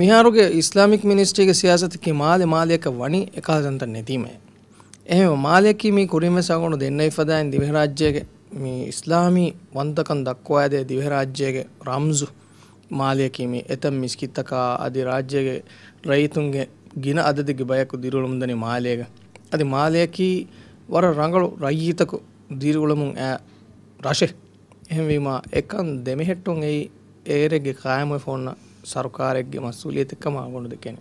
මිහාරුගේ ඉස්ලාමික් මිනිස්ට්‍රීගේ සියාසතක මාලෙ මාලයක වනි එකහසන්ත නැතිීමේ. එහෙම මාලයකි මේ කුරීම සගුණු දෙන්න ඉපදායින් දිවහරාජ්‍යයගේ මේ ඉස්ලාමී වන්තකන් දක්වා ඇදේ දිවහරාජ්‍යයගේ රම්සු මාලයකීම එතම් මිස්කිත්තකා අධි රාජ්‍යගේ රයිතුන්ගේ ගින අදදිග බයකු දිරුළුම්දන මාලයක. ඇති මාලයකී වර රඟලු රයිීතකු දිරුගුලමුන් ඇ රශෙ එහෙමවීම එකන් දෙමිහෙට්ටුන් ඒ ඒරෙගේ කායම ෆොන්න සරකාරයක්ගේ මස්සූලියත එක්කම ආගොඩ දෙකෙන